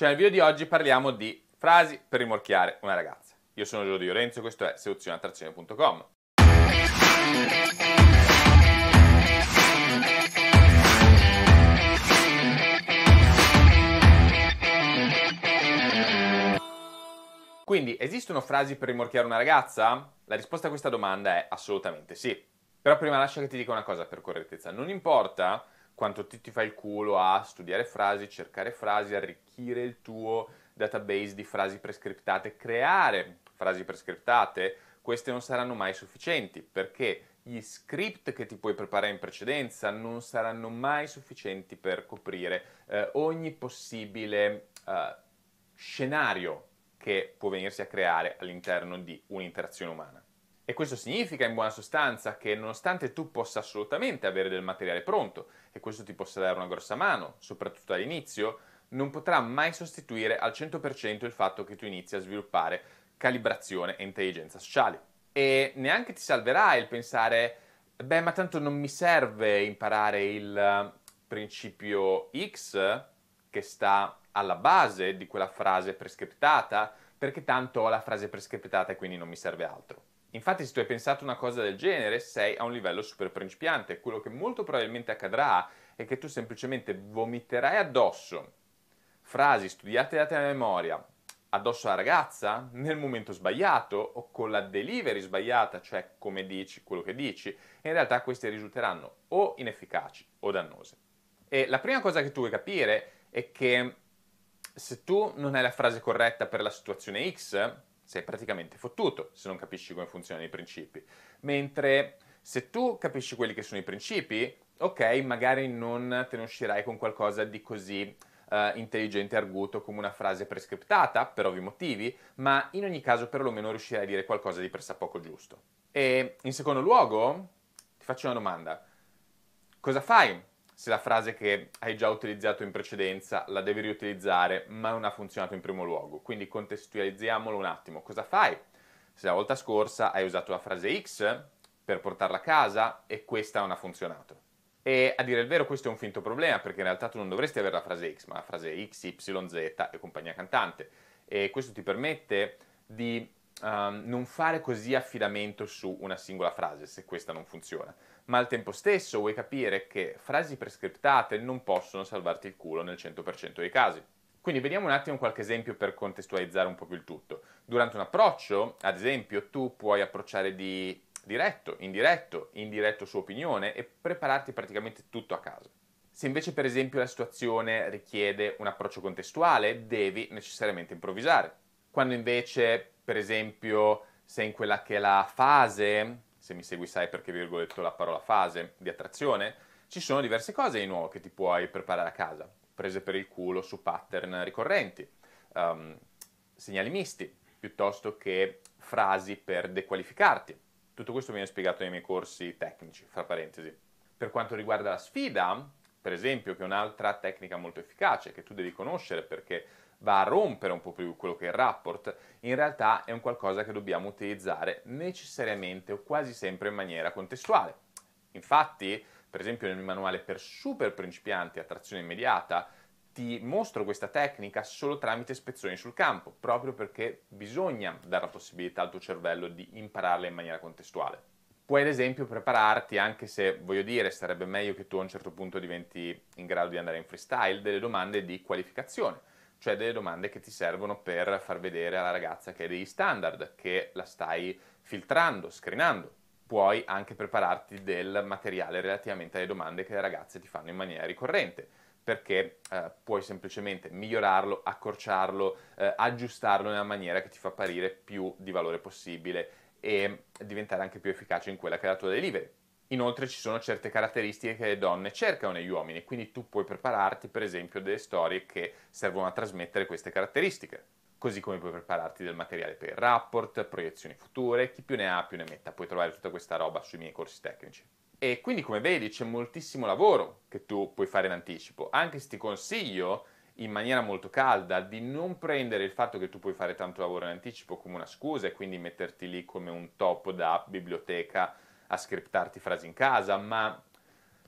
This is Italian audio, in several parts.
Cioè nel video di oggi parliamo di frasi per rimorchiare una ragazza. Io sono Giorgio Di Lorenzo e questo è seduzioneattrazione.com. Quindi esistono frasi per rimorchiare una ragazza? La risposta a questa domanda è assolutamente sì. Però prima lascia che ti dica una cosa per correttezza. Non importa quanto ti, ti fai il culo a studiare frasi, cercare frasi, arricchire il tuo database di frasi prescriptate, creare frasi prescriptate, queste non saranno mai sufficienti perché gli script che ti puoi preparare in precedenza non saranno mai sufficienti per coprire eh, ogni possibile eh, scenario che può venirsi a creare all'interno di un'interazione umana. E questo significa in buona sostanza che nonostante tu possa assolutamente avere del materiale pronto e questo ti possa dare una grossa mano, soprattutto all'inizio, non potrà mai sostituire al 100% il fatto che tu inizi a sviluppare calibrazione e intelligenza sociale. E neanche ti salverà il pensare, beh, ma tanto non mi serve imparare il eh, principio X che sta alla base di quella frase prescriptata, perché tanto ho la frase prescriptata e quindi non mi serve altro. Infatti se tu hai pensato una cosa del genere sei a un livello super principiante, quello che molto probabilmente accadrà è che tu semplicemente vomiterai addosso frasi studiate da te a memoria, addosso alla ragazza, nel momento sbagliato o con la delivery sbagliata, cioè come dici quello che dici, e in realtà queste risulteranno o inefficaci o dannose. E la prima cosa che tu vuoi capire è che se tu non hai la frase corretta per la situazione X, sei praticamente fottuto se non capisci come funzionano i principi. Mentre se tu capisci quelli che sono i principi, ok, magari non te ne uscirai con qualcosa di così Uh, intelligente e arguto come una frase prescriptata, per ovvi motivi, ma in ogni caso perlomeno riuscirai a dire qualcosa di pressappoco giusto. E in secondo luogo, ti faccio una domanda. Cosa fai se la frase che hai già utilizzato in precedenza la devi riutilizzare ma non ha funzionato in primo luogo. Quindi contestualizziamolo un attimo. Cosa fai? Se la volta scorsa hai usato la frase X per portarla a casa e questa non ha funzionato. E a dire il vero questo è un finto problema perché in realtà tu non dovresti avere la frase X ma la frase X, Y, Z e compagnia cantante. E questo ti permette di um, non fare così affidamento su una singola frase se questa non funziona ma al tempo stesso vuoi capire che frasi prescriptate non possono salvarti il culo nel 100% dei casi. Quindi vediamo un attimo qualche esempio per contestualizzare un po' più il tutto. Durante un approccio, ad esempio, tu puoi approcciare di diretto, indiretto, indiretto su opinione e prepararti praticamente tutto a caso. Se invece per esempio la situazione richiede un approccio contestuale, devi necessariamente improvvisare. Quando invece, per esempio, sei in quella che è la fase se mi segui sai perché vi ho detto la parola fase di attrazione, ci sono diverse cose di nuovo che ti puoi preparare a casa, prese per il culo su pattern ricorrenti, um, segnali misti, piuttosto che frasi per dequalificarti. Tutto questo viene spiegato nei miei corsi tecnici, fra parentesi. Per quanto riguarda la sfida, per esempio, che è un'altra tecnica molto efficace che tu devi conoscere perché va a rompere un po' più quello che è il rapport, in realtà è un qualcosa che dobbiamo utilizzare necessariamente o quasi sempre in maniera contestuale. Infatti, per esempio nel mio manuale per super principianti a trazione immediata, ti mostro questa tecnica solo tramite ispezioni sul campo, proprio perché bisogna dare la possibilità al tuo cervello di impararla in maniera contestuale. Puoi ad esempio prepararti, anche se voglio dire, sarebbe meglio che tu a un certo punto diventi in grado di andare in freestyle, delle domande di qualificazione cioè delle domande che ti servono per far vedere alla ragazza che hai degli standard, che la stai filtrando, screenando. Puoi anche prepararti del materiale relativamente alle domande che le ragazze ti fanno in maniera ricorrente, perché eh, puoi semplicemente migliorarlo, accorciarlo, eh, aggiustarlo nella maniera che ti fa apparire più di valore possibile e diventare anche più efficace in quella che è la tua delivery. Inoltre ci sono certe caratteristiche che le donne cercano negli uomini, quindi tu puoi prepararti per esempio delle storie che servono a trasmettere queste caratteristiche. Così come puoi prepararti del materiale per il rapport, proiezioni future, chi più ne ha più ne metta, puoi trovare tutta questa roba sui miei corsi tecnici. E quindi come vedi c'è moltissimo lavoro che tu puoi fare in anticipo, anche se ti consiglio in maniera molto calda di non prendere il fatto che tu puoi fare tanto lavoro in anticipo come una scusa e quindi metterti lì come un top da biblioteca a scriptarti frasi in casa, ma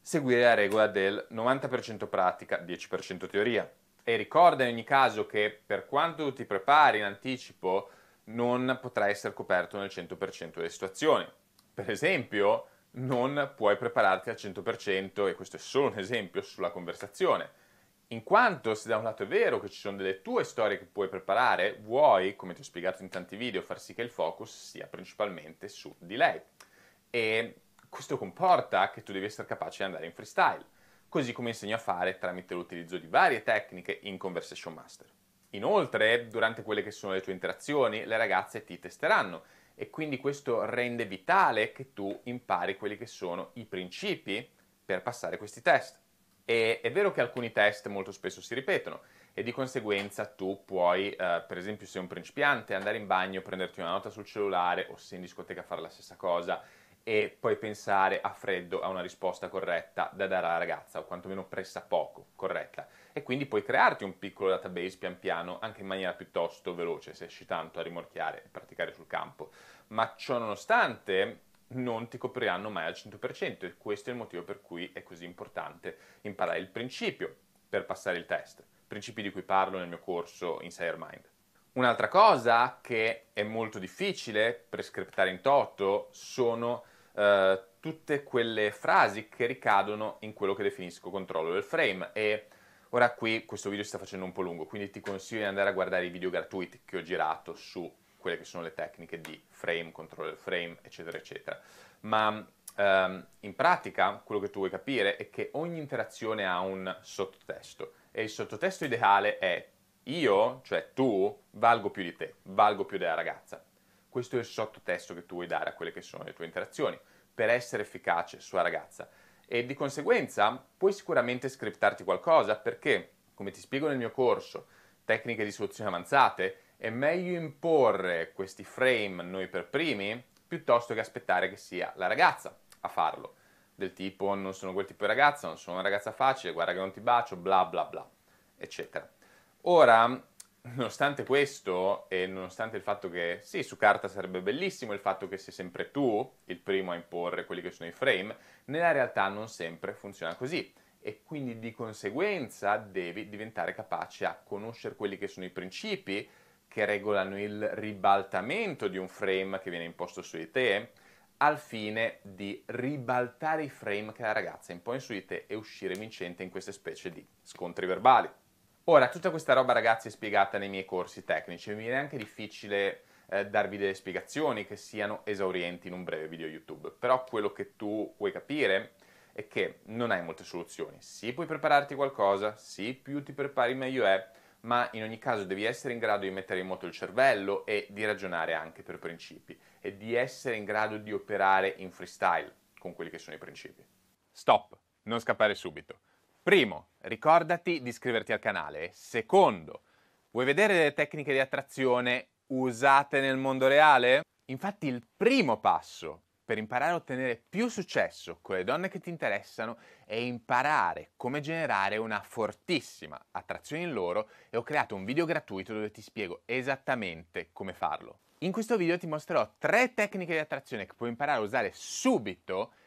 seguire la regola del 90% pratica, 10% teoria. E ricorda in ogni caso che per quanto tu ti prepari in anticipo non potrai essere coperto nel 100% delle situazioni. Per esempio, non puoi prepararti al 100%, e questo è solo un esempio, sulla conversazione. In quanto se da un lato è vero che ci sono delle tue storie che puoi preparare, vuoi, come ti ho spiegato in tanti video, far sì che il focus sia principalmente su di lei. E questo comporta che tu devi essere capace di andare in freestyle, così come insegno a fare tramite l'utilizzo di varie tecniche in Conversation Master. Inoltre, durante quelle che sono le tue interazioni, le ragazze ti testeranno e quindi questo rende vitale che tu impari quelli che sono i principi per passare questi test. E è vero che alcuni test molto spesso si ripetono e di conseguenza tu puoi, eh, per esempio se sei un principiante, andare in bagno, prenderti una nota sul cellulare o se in discoteca fare la stessa cosa e poi pensare a freddo a una risposta corretta da dare alla ragazza o quantomeno pressa poco corretta e quindi puoi crearti un piccolo database pian piano anche in maniera piuttosto veloce se esci tanto a rimorchiare e praticare sul campo ma ciò nonostante non ti copriranno mai al 100% e questo è il motivo per cui è così importante imparare il principio per passare il test principi di cui parlo nel mio corso Insider Mind Un'altra cosa che è molto difficile prescriptare in toto sono eh, tutte quelle frasi che ricadono in quello che definisco controllo del frame e ora qui questo video si sta facendo un po' lungo, quindi ti consiglio di andare a guardare i video gratuiti che ho girato su quelle che sono le tecniche di frame, controllo del frame, eccetera, eccetera. Ma ehm, in pratica quello che tu vuoi capire è che ogni interazione ha un sottotesto e il sottotesto ideale è io, cioè tu, valgo più di te, valgo più della ragazza questo è il sottotesto che tu vuoi dare a quelle che sono le tue interazioni per essere efficace sulla ragazza. E di conseguenza puoi sicuramente scriptarti qualcosa perché, come ti spiego nel mio corso, tecniche di soluzione avanzate, è meglio imporre questi frame noi per primi piuttosto che aspettare che sia la ragazza a farlo. Del tipo non sono quel tipo di ragazza, non sono una ragazza facile, guarda che non ti bacio, bla bla bla, eccetera. Ora, nonostante questo e nonostante il fatto che sì, su carta sarebbe bellissimo il fatto che sei sempre tu il primo a imporre quelli che sono i frame, nella realtà non sempre funziona così e quindi di conseguenza devi diventare capace a conoscere quelli che sono i principi che regolano il ribaltamento di un frame che viene imposto su di te al fine di ribaltare i frame che la ragazza impone su di te e uscire vincente in queste specie di scontri verbali. Ora, tutta questa roba, ragazzi, è spiegata nei miei corsi tecnici, mi viene anche difficile eh, darvi delle spiegazioni che siano esaurienti in un breve video YouTube, però quello che tu vuoi capire è che non hai molte soluzioni. Sì, puoi prepararti qualcosa, sì, più ti prepari meglio è, ma in ogni caso devi essere in grado di mettere in moto il cervello e di ragionare anche per principi e di essere in grado di operare in freestyle con quelli che sono i principi. Stop, non scappare subito. Primo, ricordati di iscriverti al canale. Secondo, vuoi vedere le tecniche di attrazione usate nel mondo reale? Infatti il primo passo per imparare a ottenere più successo con le donne che ti interessano è imparare come generare una fortissima attrazione in loro e ho creato un video gratuito dove ti spiego esattamente come farlo. In questo video ti mostrerò tre tecniche di attrazione che puoi imparare a usare subito